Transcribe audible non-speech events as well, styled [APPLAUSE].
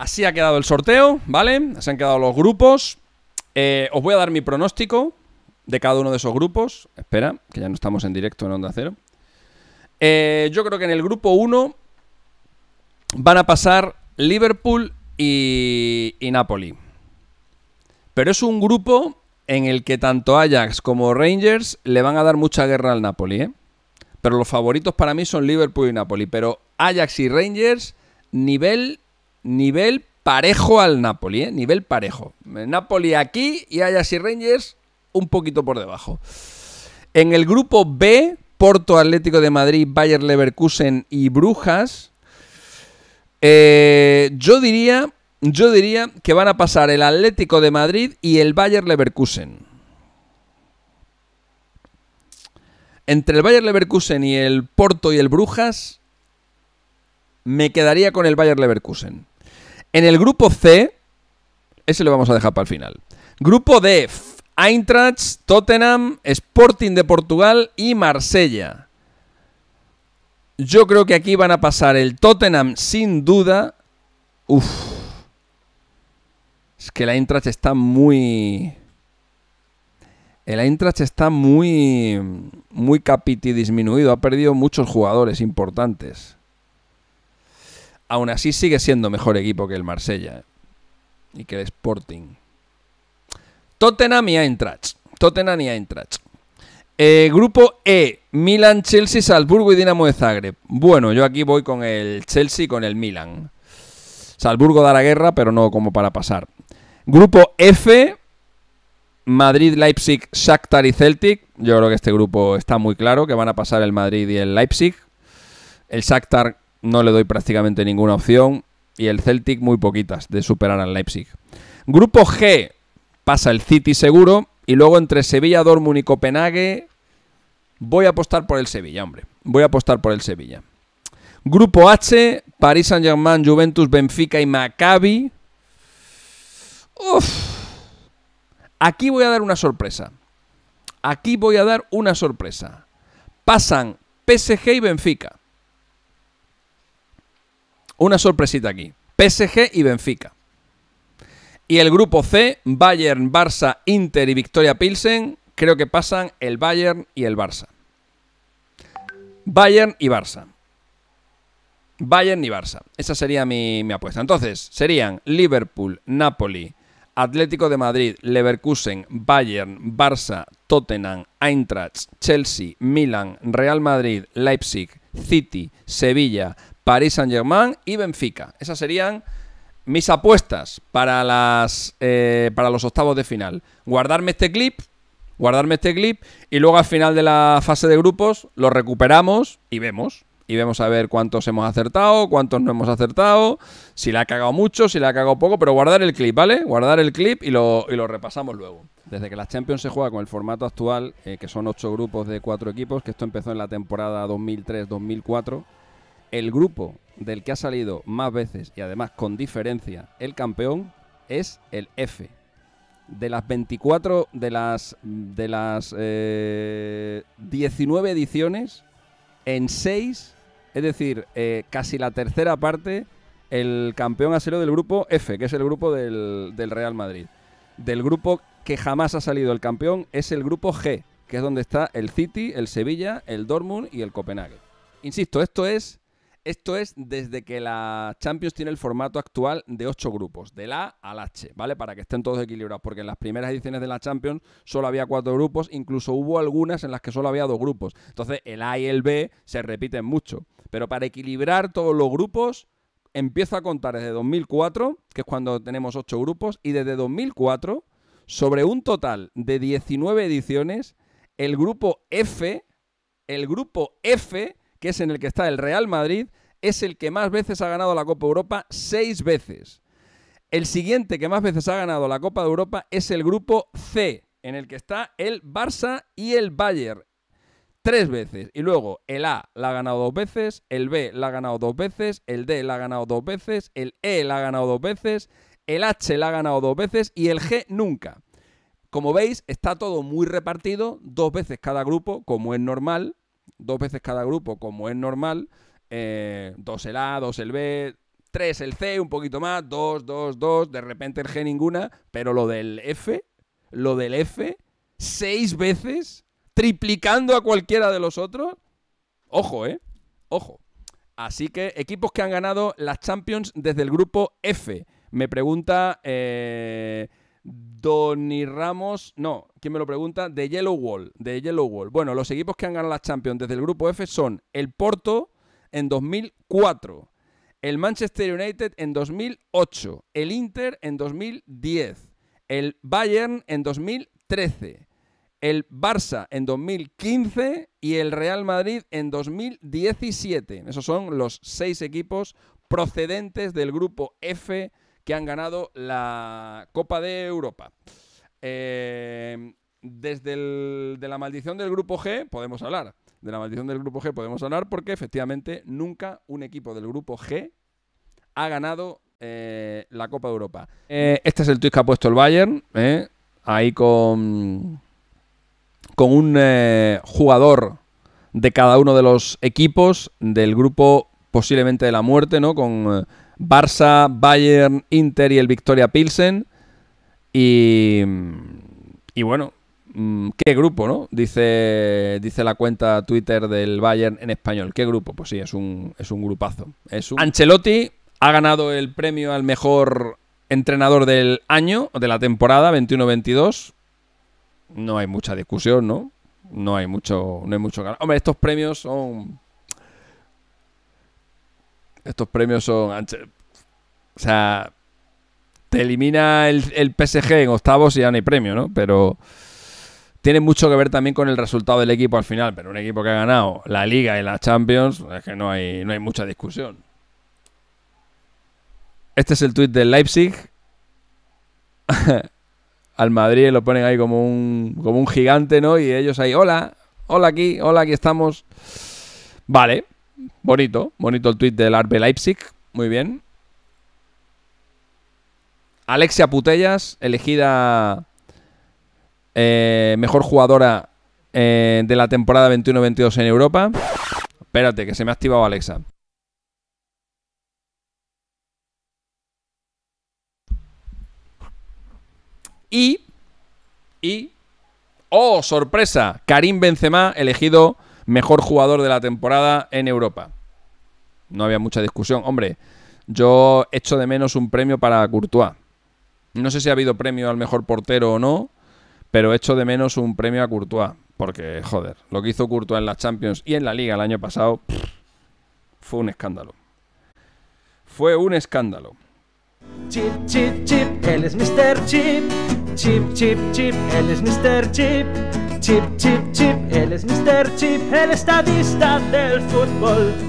Así ha quedado el sorteo, ¿vale? Se han quedado los grupos. Eh, os voy a dar mi pronóstico de cada uno de esos grupos. Espera, que ya no estamos en directo en Onda Cero. Eh, yo creo que en el grupo 1 van a pasar Liverpool y, y Napoli. Pero es un grupo en el que tanto Ajax como Rangers le van a dar mucha guerra al Napoli, ¿eh? Pero los favoritos para mí son Liverpool y Napoli. Pero Ajax y Rangers, nivel nivel parejo al Napoli, ¿eh? nivel parejo. Eh, Napoli aquí y Ajax y Rangers un poquito por debajo. En el grupo B, Porto Atlético de Madrid, Bayer Leverkusen y Brujas, eh, yo diría, yo diría que van a pasar el Atlético de Madrid y el Bayer Leverkusen. Entre el Bayer Leverkusen y el Porto y el Brujas, me quedaría con el Bayer Leverkusen. En el grupo C, ese lo vamos a dejar para el final. Grupo D, Eintracht, Tottenham, Sporting de Portugal y Marsella. Yo creo que aquí van a pasar el Tottenham sin duda. Uf. Es que el Eintracht está muy... El Eintracht está muy... Muy capiti disminuido. Ha perdido muchos jugadores importantes aún así sigue siendo mejor equipo que el Marsella ¿eh? y que el Sporting. Tottenham y Eintracht. Tottenham y Eintracht. Eh, grupo E, Milan, Chelsea, Salzburgo y Dinamo de Zagreb. Bueno, yo aquí voy con el Chelsea y con el Milan. Salzburgo dará guerra, pero no como para pasar. Grupo F, Madrid, Leipzig, Shakhtar y Celtic. Yo creo que este grupo está muy claro, que van a pasar el Madrid y el Leipzig. El Shakhtar no le doy prácticamente ninguna opción y el Celtic muy poquitas de superar al Leipzig. Grupo G pasa el City seguro y luego entre Sevilla, Dortmund y Copenhague voy a apostar por el Sevilla, hombre. Voy a apostar por el Sevilla. Grupo H, París Saint-Germain, Juventus, Benfica y Maccabi. Uf. Aquí voy a dar una sorpresa. Aquí voy a dar una sorpresa. Pasan PSG y Benfica una sorpresita aquí. PSG y Benfica. Y el grupo C, Bayern, Barça, Inter y Victoria Pilsen, creo que pasan el Bayern y el Barça. Bayern y Barça. Bayern y Barça. Esa sería mi, apuesta. Entonces, serían Liverpool, Napoli, Atlético de Madrid, Leverkusen, Bayern, Barça, Tottenham, Eintracht, Chelsea, Milan, Real Madrid, Leipzig, City, Sevilla, Paris Saint-Germain y Benfica. Esas serían mis apuestas para, las, eh, para los octavos de final. Guardarme este clip, guardarme este clip y luego al final de la fase de grupos lo recuperamos y vemos. Y vemos a ver cuántos hemos acertado, cuántos no hemos acertado, si la ha cagado mucho, si la ha cagado poco, pero guardar el clip, ¿vale? Guardar el clip y lo, y lo repasamos luego. Desde que las Champions se juega con el formato actual, eh, que son ocho grupos de cuatro equipos, que esto empezó en la temporada 2003-2004, el grupo del que ha salido más veces y además con diferencia el campeón es el F. De las 24, de las, de las 19 eh, ediciones, en 6, es decir, eh, casi la tercera parte, el campeón ha sido del grupo F, que es el grupo del, del Real Madrid. Del grupo que jamás ha salido el campeón es el grupo G, que es donde está el City, el Sevilla, el Dortmund y el Copenhague. Insisto, esto es esto es desde que la Champions tiene el formato actual de 8 grupos, del A al H, ¿vale? Para que estén todos equilibrados, porque en las primeras ediciones de la Champions solo había 4 grupos, incluso hubo algunas en las que solo había 2 grupos. Entonces el A y el B se repiten mucho. Pero para equilibrar todos los grupos, empiezo a contar desde 2004, que es cuando tenemos 8 grupos, y desde 2004, sobre un total de 19 ediciones, el grupo F, el grupo F que es en el que está el Real Madrid, es el que más veces ha ganado la Copa Europa, seis veces. El siguiente que más veces ha ganado la Copa de Europa es el grupo C, en el que está el Barça y el Bayern. Tres veces. Y luego el A la ha ganado dos veces, el B la ha ganado dos veces, el D la ha ganado dos veces, el E la ha ganado dos veces, el H la ha ganado dos veces y el G nunca. Como veis, está todo muy repartido, dos veces cada grupo, como es normal, dos veces cada grupo, como es normal. Eh, dos el A, dos el B, tres el C, un poquito más, dos, dos, dos, de repente el G ninguna, pero lo del F, lo del F, seis veces, triplicando a cualquiera de los otros. Ojo, ¿eh? Ojo. Así que equipos que han ganado las Champions desde el grupo F. Me pregunta eh, Donny Ramos, no, ¿quién me lo pregunta? De Yellow Wall, de Yellow Wall. Bueno, los equipos que han ganado las Champions desde el grupo F son el Porto en 2004, el Manchester United en 2008, el Inter en 2010, el Bayern en 2013, el Barça en 2015 y el Real Madrid en 2017. Esos son los seis equipos procedentes del grupo F que han ganado la Copa de Europa. Em, desde la maldición del grupo G podemos hablar. De la maldición del grupo G podemos hablar porque efectivamente nunca un equipo del grupo G ha ganado eh, la Copa de Europa. Eh, este es el tweet que ha puesto el Bayern, eh, ahí con, con un jugador de cada uno de los equipos del grupo posiblemente de la muerte, ¿no? Con Barça, Bayern, Inter y el Victoria Pilsen. Y, y bueno, mm, qué grupo, ¿no? Dice, dice la cuenta Twitter del Bayern en español. ¿Qué grupo? Pues sí, es un, es un grupazo. Es un... Ancelotti ha ganado el premio al mejor entrenador del año, de la temporada 21-22. No hay mucha discusión, ¿no? No hay mucho, no hay mucho. Hombre, estos premios son estos premios son. O sea, te elimina el, PSG en octavos y ya no hay premio, ¿no? Pero tiene mucho que ver también con el resultado del equipo al final, pero un equipo que ha ganado la Liga y la Champions, es que no hay, no hay mucha discusión. Este es el tuit del Leipzig. [LAUGHS] al Madrid lo ponen ahí como un, como un gigante, ¿no? Y ellos ahí, hola, hola aquí, hola, aquí estamos. Vale, Bonito, bonito el tweet del Arbe Leipzig. Muy bien. Alexia Putellas, elegida eh, mejor jugadora eh, de la temporada 21-22 en Europa. Espérate, que se me ha activado Alexa. Y. Y. ¡Oh, sorpresa! Karim Benzema, elegido mejor jugador de la temporada en Europa. No había mucha discusión. Hombre, yo echo de menos un premio para Courtois. No sé si ha habido premio al mejor portero o no, pero echo de menos un premio a Courtois. Porque, joder, lo que hizo Courtois en la Champions y en la Liga el año pasado fue un escándalo. Fue un escándalo. Chip, chip, chip, él es Mr. Chip. Chip, chip, chip, él es Mr. Chip. tip, tip, tip Alles mister tip, alles der vista del fodbold